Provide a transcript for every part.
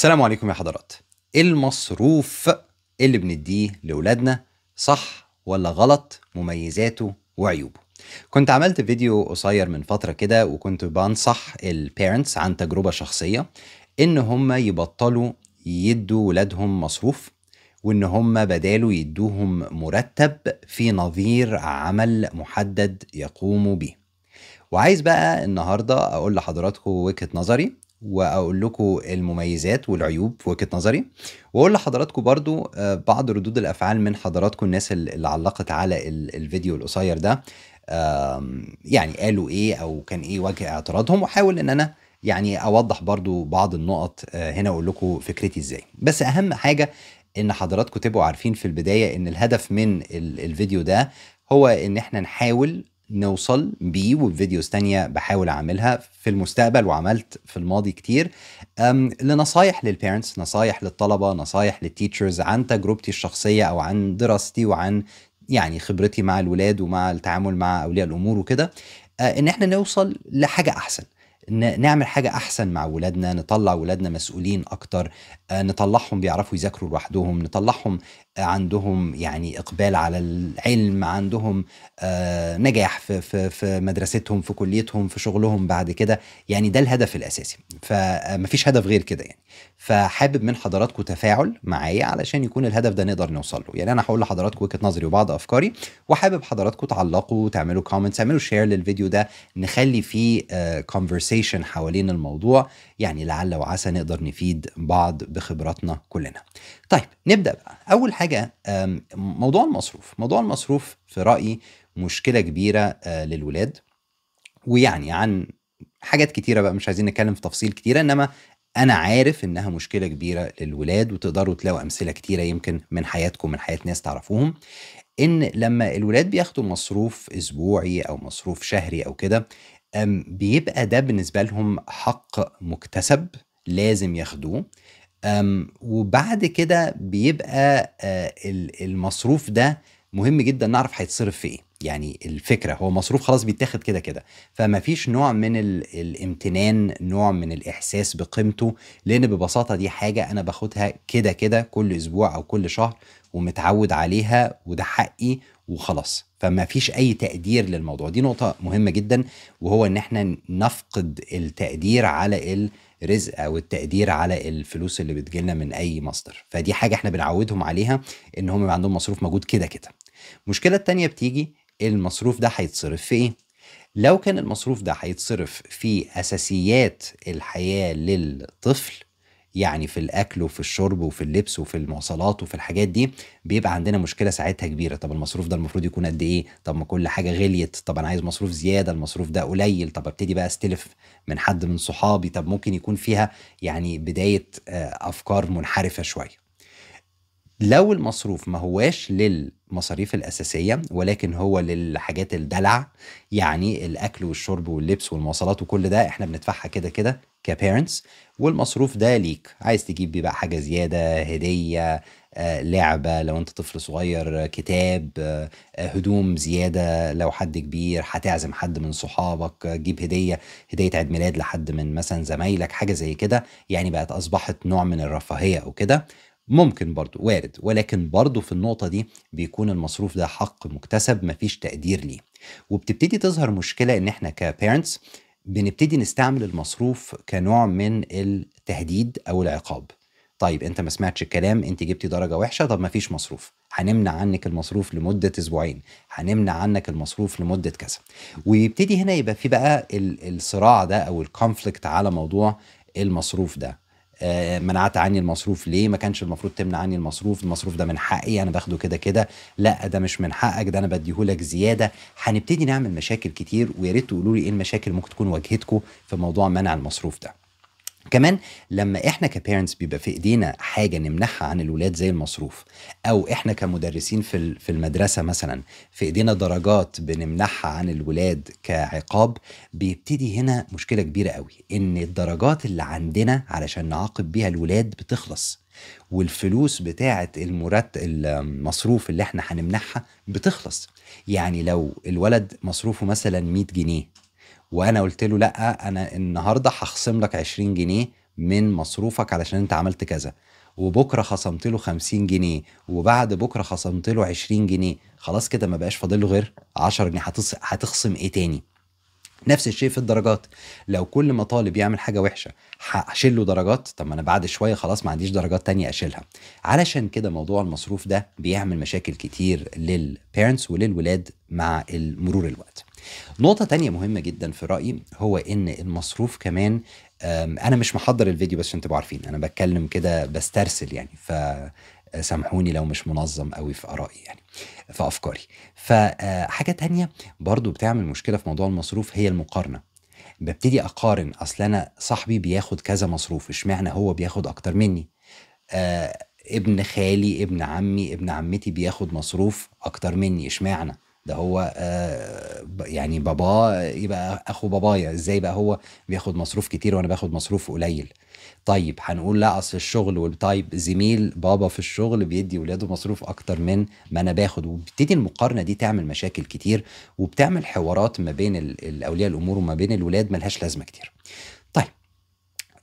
السلام عليكم يا حضرات المصروف اللي بنديه لولادنا صح ولا غلط مميزاته وعيوبه كنت عملت فيديو قصير من فترة كده وكنت بنصح البيرنتس عن تجربة شخصية ان هم يبطلوا يدوا ولادهم مصروف وان هم بداله يدوهم مرتب في نظير عمل محدد يقوموا به وعايز بقى النهاردة اقول لحضراتكم وجهة نظري واقول لكم المميزات والعيوب في وجهه نظري واقول لحضراتكم برضو آه، بعض ردود الافعال من حضراتكم الناس اللي علقت على الفيديو القصير ده يعني قالوا ايه او كان ايه وجه اعتراضهم واحاول ان انا يعني اوضح برضو بعض النقط آه، هنا اقول لكم فكرتي ازاي بس اهم حاجه ان حضراتكم تبقوا عارفين في البدايه ان الهدف من الفيديو ده هو ان احنا نحاول نوصل بيه وفيديوز تانية بحاول أعملها في المستقبل وعملت في الماضي كتير لنصايح للبيرنتس نصايح للطلبة نصايح للتيتشرز عن تجربتي الشخصية أو عن دراستي وعن يعني خبرتي مع الولاد ومع التعامل مع أولياء الأمور وكده أه، إن إحنا نوصل لحاجة أحسن نعمل حاجة أحسن مع ولادنا نطلع ولادنا مسؤولين أكتر أه، نطلعهم بيعرفوا يذاكروا لوحدهم نطلعهم عندهم يعني اقبال على العلم عندهم آه، نجاح في في في مدرستهم في كليتهم في شغلهم بعد كده يعني ده الهدف الاساسي فمفيش آه، هدف غير كده يعني فحابب من حضراتكم تفاعل معايا علشان يكون الهدف ده نقدر نوصل له يعني انا هقول لحضراتكم وجهه نظري وبعض افكاري وحابب حضراتكم تعلقوا تعملوا كومنت تعملوا شير للفيديو ده نخلي فيه كونفرسيشن آه، حوالين الموضوع يعني لعل وعسى نقدر نفيد بعض بخبراتنا كلنا طيب نبدا بقى اول حاجه موضوع المصروف موضوع المصروف في رايي مشكله كبيره آه، للولاد ويعني عن حاجات كتيره بقى مش عايزين نتكلم في تفصيل كتيره انما انا عارف انها مشكله كبيره للولاد وتقدروا تلاقوا امثله كتيره يمكن من حياتكم من حياه ناس تعرفوهم ان لما الولاد بياخدوا مصروف اسبوعي او مصروف شهري او كده بيبقى ده بالنسبه لهم حق مكتسب لازم ياخدوه وبعد كده بيبقى آه، المصروف ده مهم جدا نعرف هيتصرف في ايه يعني الفكره هو مصروف خلاص بيتاخد كده كده فما فيش نوع من الامتنان نوع من الاحساس بقيمته لان ببساطه دي حاجه انا باخدها كده كده كل اسبوع او كل شهر ومتعود عليها وده حقي وخلاص فما فيش اي تقدير للموضوع دي نقطه مهمه جدا وهو ان احنا نفقد التقدير على ال رزق او التقدير على الفلوس اللي بتجيلنا من اي مصدر فدي حاجه احنا بنعودهم عليها ان هم عندهم مصروف موجود كده كده المشكله التانية بتيجي المصروف ده هيتصرف في ايه لو كان المصروف ده هيتصرف في اساسيات الحياه للطفل يعني في الاكل وفي الشرب وفي اللبس وفي المواصلات وفي الحاجات دي بيبقى عندنا مشكله ساعتها كبيره طب المصروف ده المفروض يكون قد ايه طب ما كل حاجه غليت طب انا عايز مصروف زياده المصروف ده قليل طب ابتدي بقى استلف من حد من صحابي طب ممكن يكون فيها يعني بدايه آه، افكار منحرفه شويه لو المصروف ما هواش للمصاريف الأساسية ولكن هو للحاجات الدلع يعني الأكل والشرب واللبس والمواصلات وكل ده احنا بندفعها كده كده كبيرنتس والمصروف ده ليك عايز تجيب بيه بقى حاجة زيادة هدية آه، لعبة لو انت طفل صغير كتاب آه، هدوم زيادة لو حد كبير هتعزم حد من صحابك جيب هدية هدية عيد ميلاد لحد من مثلا زمايلك حاجة زي كده يعني بقت أصبحت نوع من الرفاهية أو كده ممكن برضو وارد ولكن برضو في النقطة دي بيكون المصروف ده حق مكتسب مفيش تقدير ليه وبتبتدي تظهر مشكلة ان احنا كبيرنتس بنبتدي نستعمل المصروف كنوع من التهديد او العقاب طيب انت ما سمعتش الكلام انت جبتي درجه وحشه طب مفيش مصروف هنمنع عنك المصروف لمده اسبوعين هنمنع عنك المصروف لمده كذا ويبتدي هنا يبقى في بقى الصراع ده او الكونفليكت على موضوع المصروف ده آه، منعت عني المصروف ليه ما كانش المفروض تمنع عني المصروف المصروف ده من حقي انا باخده كده كده لا ده مش من حقك ده انا بديهولك زياده هنبتدي نعمل مشاكل كتير ويا ريت تقولوا لي ايه المشاكل ممكن تكون واجهتكم في موضوع منع المصروف ده كمان لما احنا كبيرنتس بيبقى في ايدينا حاجه نمنحها عن الولاد زي المصروف او احنا كمدرسين في في المدرسه مثلا في ايدينا درجات بنمنحها عن الولاد كعقاب بيبتدي هنا مشكله كبيره قوي ان الدرجات اللي عندنا علشان نعاقب بيها الولاد بتخلص والفلوس بتاعه المرتب المصروف اللي احنا هنمنحها بتخلص يعني لو الولد مصروفه مثلا 100 جنيه وانا قلت له لا انا النهارده هخصم لك 20 جنيه من مصروفك علشان انت عملت كذا وبكره خصمت له 50 جنيه وبعد بكره خصمت له 20 جنيه خلاص كده ما بقاش فاضل له غير 10 جنيه هتخصم ايه تاني نفس الشيء في الدرجات لو كل ما طالب يعمل حاجه وحشه هشيل له درجات طب ما انا بعد شويه خلاص ما عنديش درجات تانية اشيلها علشان كده موضوع المصروف ده بيعمل مشاكل كتير للبيرنتس وللولاد مع مرور الوقت نقطة تانية مهمة جدا في رأيي هو إن المصروف كمان أنا مش محضر الفيديو بس عشان تبقوا عارفين أنا بتكلم كده بسترسل يعني ف آه، سامحوني لو مش منظم قوي في ارائي يعني في افكاري فحاجه آه، تانية برضو بتعمل مشكله في موضوع المصروف هي المقارنه ببتدي اقارن اصل انا صاحبي بياخد كذا مصروف اشمعنى هو بياخد اكتر مني آه، ابن خالي ابن عمي ابن عمتي بياخد مصروف اكتر مني اشمعنى ده هو آه، يعني باباه يبقى اخو بابايا ازاي بقى هو بياخد مصروف كتير وانا باخد مصروف قليل طيب هنقول لا اصل الشغل طيب زميل بابا في الشغل بيدي ولاده مصروف اكتر من ما انا باخد وبتدي المقارنه دي تعمل مشاكل كتير وبتعمل حوارات ما بين اولياء الامور وما بين الولاد ملهاش لازمه كتير طيب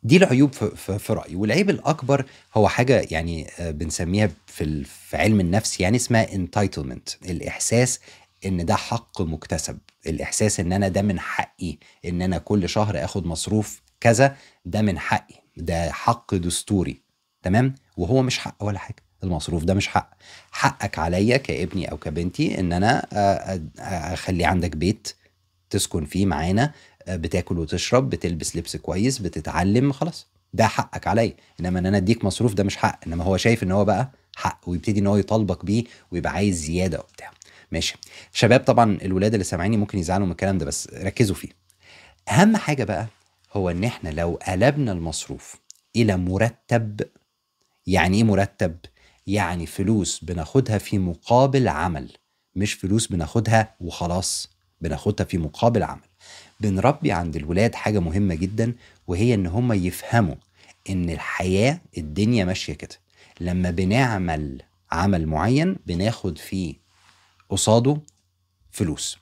دي العيوب في رايي والعيب الاكبر هو حاجه يعني آه، بنسميها في علم النفس يعني اسمها انتايتلمنت الاحساس ان ده حق مكتسب الاحساس ان انا ده من حقي ان انا كل شهر اخد مصروف كذا ده من حقي ده حق دستوري تمام وهو مش حق ولا حاجه المصروف ده مش حق حقك عليا كابني او كبنتي ان انا آه، آه، اخلي عندك بيت تسكن فيه معانا آه، بتاكل وتشرب بتلبس لبس كويس بتتعلم خلاص ده حقك عليا انما ان انا اديك مصروف ده مش حق انما هو شايف ان هو بقى حق ويبتدي ان هو يطالبك بيه ويبقى عايز زياده وبتاع ماشي شباب طبعا الولاد اللي سامعيني ممكن يزعلوا من الكلام ده بس ركزوا فيه اهم حاجه بقى هو ان احنا لو قلبنا المصروف الى مرتب يعني ايه مرتب يعني فلوس بناخدها في مقابل عمل مش فلوس بناخدها وخلاص بناخدها في مقابل عمل بنربي عند الولاد حاجه مهمه جدا وهي ان هم يفهموا ان الحياه الدنيا ماشيه كده لما بنعمل عمل معين بناخد فيه قصاده فلوس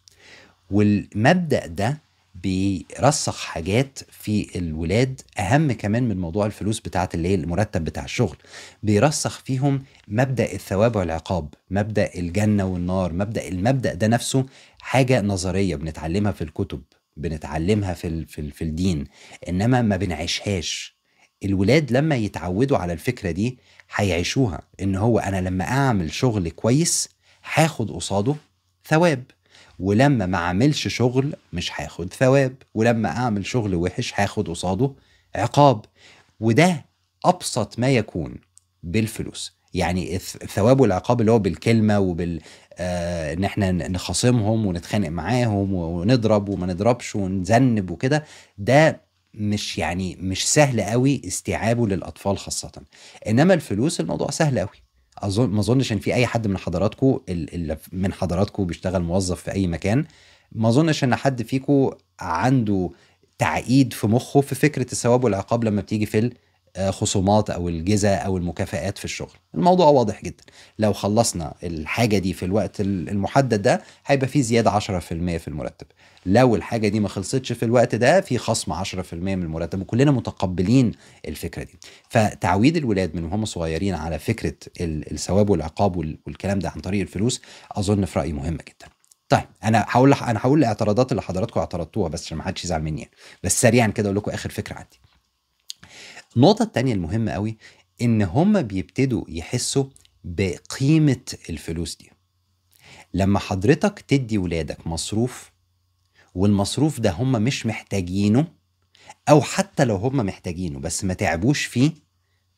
والمبدأ ده بيرسخ حاجات في الولاد اهم كمان من موضوع الفلوس بتاعه اللي هي المرتب بتاع الشغل بيرسخ فيهم مبدا الثواب والعقاب مبدا الجنه والنار مبدا المبدا ده نفسه حاجه نظريه بنتعلمها في الكتب بنتعلمها في في, في الدين انما ما بنعيشهاش الولاد لما يتعودوا على الفكره دي هيعيشوها ان هو انا لما اعمل شغل كويس هاخد قصاده ثواب ولما ما اعملش شغل مش هاخد ثواب ولما اعمل شغل وحش هاخد قصاده عقاب وده ابسط ما يكون بالفلوس يعني الثواب والعقاب اللي هو بالكلمه وبال آه ان احنا نخاصمهم ونتخانق معاهم ونضرب وما نضربش ونذنب وكده ده مش يعني مش سهل قوي استيعابه للاطفال خاصه انما الفلوس الموضوع سهل قوي اظن ما اظنش ان في اي حد من حضراتكم اللي من حضراتكم بيشتغل موظف في اي مكان ما اظنش ان حد فيكم عنده تعقيد في مخه في فكره الثواب والعقاب لما بتيجي في آه، خصومات او الجزاء او المكافآت في الشغل الموضوع واضح جدا لو خلصنا الحاجه دي في الوقت المحدد ده هيبقى في زياده 10% في المرتب لو الحاجه دي ما خلصتش في الوقت ده في خصم 10% من المرتب وكلنا متقبلين الفكره دي فتعويد الولاد من وهم صغيرين على فكره الثواب والعقاب والكلام ده عن طريق الفلوس اظن في رايي مهمه جدا طيب انا هقول انا هقول الاعتراضات اللي حضراتكم اعترضتوها بس عشان ما حدش يزعل مني يعني بس سريعا كده اقول لكم اخر فكره عندي النقطة التانية المهمة قوي إن هما بيبتدوا يحسوا بقيمة الفلوس دي لما حضرتك تدي ولادك مصروف والمصروف ده هما مش محتاجينه أو حتى لو هما محتاجينه بس ما تعبوش فيه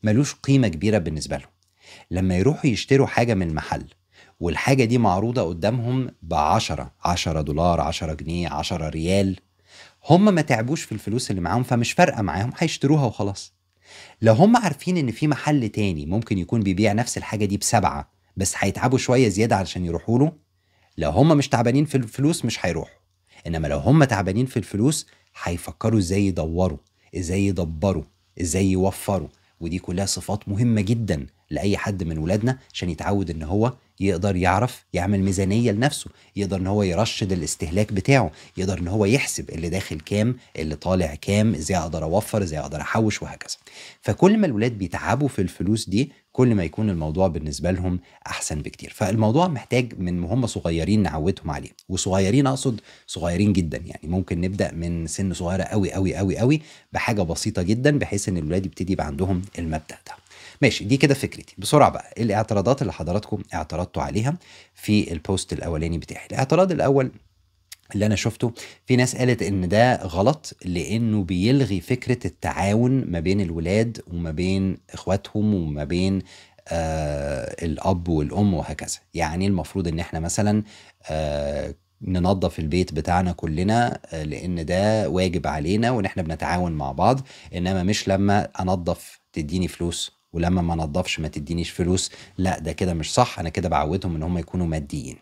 ملوش قيمة كبيرة بالنسبة لهم لما يروحوا يشتروا حاجة من المحل والحاجة دي معروضة قدامهم بعشرة عشرة دولار عشرة جنيه عشرة ريال هما ما تعبوش في الفلوس اللي معاهم فمش فارقة معاهم هيشتروها وخلاص لو هم عارفين ان في محل تاني ممكن يكون بيبيع نفس الحاجه دي بسبعه بس هيتعبوا شويه زياده علشان يروحوا له لو هم مش تعبانين في الفلوس مش هيروحوا انما لو هم تعبانين في الفلوس هيفكروا ازاي يدوروا ازاي يدبروا ازاي يوفروا ودي كلها صفات مهمه جدا لاي حد من ولادنا عشان يتعود ان هو يقدر يعرف يعمل ميزانيه لنفسه يقدر ان هو يرشد الاستهلاك بتاعه يقدر ان هو يحسب اللي داخل كام اللي طالع كام ازاي اقدر اوفر ازاي اقدر احوش وهكذا فكل ما الولاد بيتعبوا في الفلوس دي كل ما يكون الموضوع بالنسبة لهم أحسن بكتير فالموضوع محتاج من هم صغيرين نعودهم عليه وصغيرين أقصد صغيرين جدا يعني ممكن نبدأ من سن صغيرة قوي قوي قوي قوي بحاجة بسيطة جدا بحيث إن الولاد يبتدي يبقى عندهم المبدأ ده ماشي دي كده فكرتي بسرعه بقى إيه الاعتراضات اللي حضراتكم اعترضتوا عليها في البوست الاولاني بتاعي الاعتراض الاول اللي انا شفته في ناس قالت ان ده غلط لانه بيلغي فكره التعاون ما بين الولاد وما بين اخواتهم وما بين آه الاب والام وهكذا يعني إيه المفروض ان احنا مثلا آه ننظف البيت بتاعنا كلنا آه، لان ده واجب علينا وان احنا بنتعاون مع بعض انما مش لما انظف تديني فلوس ولما ما نظفش ما تدينيش فلوس لا ده كده مش صح انا كده بعودهم ان هم يكونوا ماديين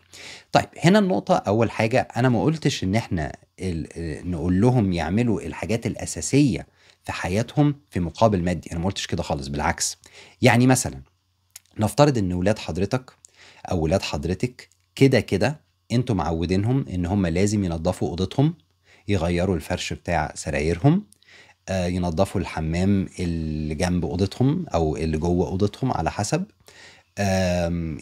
طيب هنا النقطه اول حاجه انا ما قلتش ان احنا آه، نقول لهم يعملوا الحاجات الاساسيه في حياتهم في مقابل مادي انا ما قلتش كده خالص بالعكس يعني مثلا نفترض ان ولاد حضرتك او ولاد حضرتك كده كده انتوا معودينهم ان هم لازم ينظفوا اوضتهم يغيروا الفرش بتاع سرايرهم آه، ينظفوا الحمام اللي جنب اوضتهم او اللي جوه اوضتهم على حسب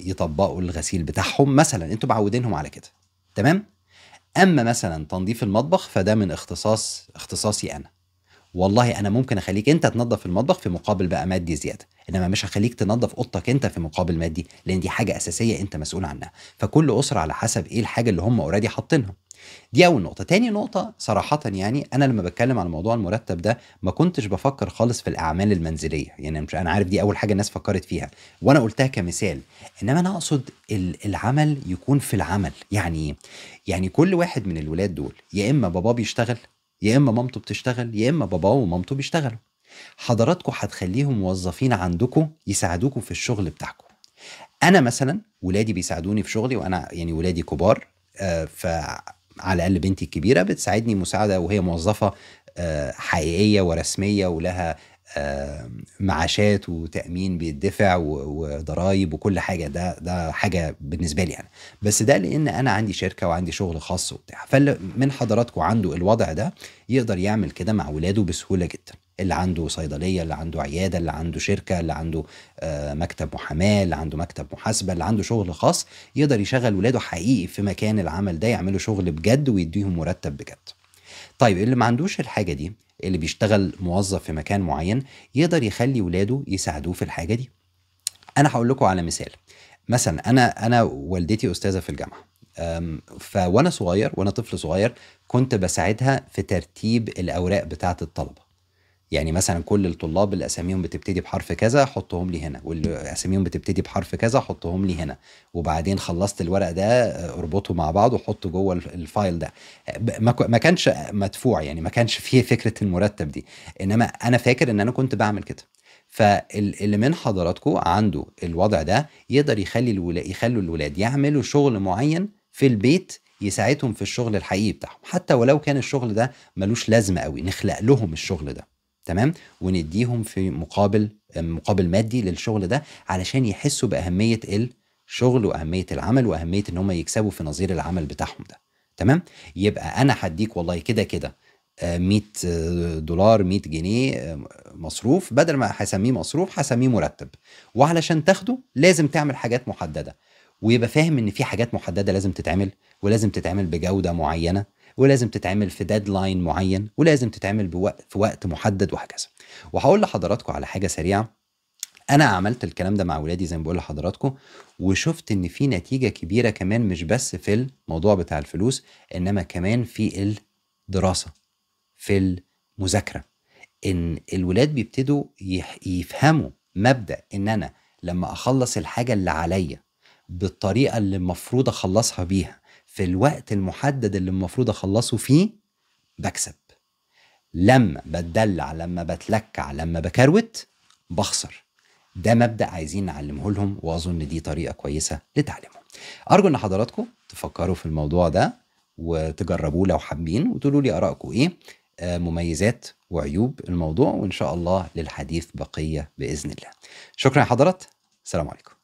يطبقوا الغسيل بتاعهم مثلا انتوا معودينهم على كده تمام اما مثلا تنظيف المطبخ فده من اختصاص اختصاصي انا والله انا ممكن اخليك انت تنظف المطبخ في مقابل بقى مادي زياده انما مش هخليك تنظف اوضتك انت في مقابل مادي لان دي حاجه اساسيه انت مسؤول عنها فكل اسره على حسب ايه الحاجه اللي هم اوريدي حاطينها دي اول نقطه تاني نقطه صراحه يعني انا لما بتكلم عن موضوع المرتب ده ما كنتش بفكر خالص في الاعمال المنزليه يعني مش انا عارف دي اول حاجه الناس فكرت فيها وانا قلتها كمثال انما انا اقصد العمل يكون في العمل يعني إيه؟ يعني كل واحد من الولاد دول يا اما باباه بيشتغل يا اما مامته بتشتغل يا اما باباه ومامته بيشتغلوا حضراتكم هتخليهم موظفين عندكم يساعدوكم في الشغل بتاعكم انا مثلا ولادي بيساعدوني في شغلي وانا يعني ولادي كبار فعلى آه، ف على الاقل بنتي الكبيره بتساعدني مساعده وهي موظفه آه، حقيقيه ورسميه ولها معاشات وتامين بيدفع وضرايب وكل حاجه ده ده حاجه بالنسبه لي انا بس ده لان انا عندي شركه وعندي شغل خاص وبتاع فاللي من حضراتكم عنده الوضع ده يقدر يعمل كده مع ولاده بسهوله جدا اللي عنده صيدليه اللي عنده عياده اللي عنده شركه اللي عنده آه، مكتب محاماه اللي عنده مكتب محاسبه اللي عنده شغل خاص يقدر يشغل ولاده حقيقي في مكان العمل ده يعملوا شغل بجد ويديهم مرتب بجد طيب اللي ما عندوش الحاجه دي اللي بيشتغل موظف في مكان معين يقدر يخلي ولاده يساعدوه في الحاجه دي انا هقول لكم على مثال مثلا انا انا والدتي استاذه في الجامعه فوانا صغير وانا طفل صغير كنت بساعدها في ترتيب الاوراق بتاعه الطلبه يعني مثلا كل الطلاب اللي اساميهم بتبتدي بحرف كذا حطهم لي هنا واللي اساميهم بتبتدي بحرف كذا حطهم لي هنا وبعدين خلصت الورق ده آه، اربطه مع بعض وحطه جوه الفايل ده ما كانش مدفوع يعني ما كانش فيه فكره المرتب دي انما انا فاكر ان انا كنت بعمل كده فاللي من حضراتكم عنده الوضع ده يقدر يخلي الولاد يخلوا الولاد يعملوا شغل معين في البيت يساعدهم في الشغل الحقيقي بتاعهم حتى ولو كان الشغل ده ملوش لازمه قوي نخلق لهم الشغل ده تمام ونديهم في مقابل مقابل مادي للشغل ده علشان يحسوا باهميه الشغل واهميه العمل واهميه ان هم يكسبوا في نظير العمل بتاعهم ده تمام يبقى انا هديك والله كده كده 100 آه، آه، دولار 100 جنيه آه، مصروف بدل ما هسميه مصروف هسميه مرتب وعلشان تاخده لازم تعمل حاجات محدده ويبقى فاهم ان في حاجات محدده لازم تتعمل ولازم تتعمل بجوده معينه ولازم تتعمل في ديدلاين معين ولازم تتعمل بوقت في وقت محدد وهكذا وهقول لحضراتكم على حاجه سريعه انا عملت الكلام ده مع ولادي زي ما بقول لحضراتكم وشفت ان في نتيجه كبيره كمان مش بس في الموضوع بتاع الفلوس انما كمان في الدراسه في المذاكره ان الولاد بيبتدوا يفهموا مبدا ان انا لما اخلص الحاجه اللي عليا بالطريقه اللي المفروض اخلصها بيها في الوقت المحدد اللي المفروض اخلصه فيه بكسب لما بتدلع لما بتلكع لما بكروت بخسر ده مبدا عايزين نعلمه لهم واظن دي طريقه كويسه لتعلمه ارجو ان حضراتكم تفكروا في الموضوع ده وتجربوه لو حابين وتقولوا لي ارائكم ايه آه، مميزات وعيوب الموضوع وان شاء الله للحديث بقيه باذن الله شكرا يا حضرات السلام عليكم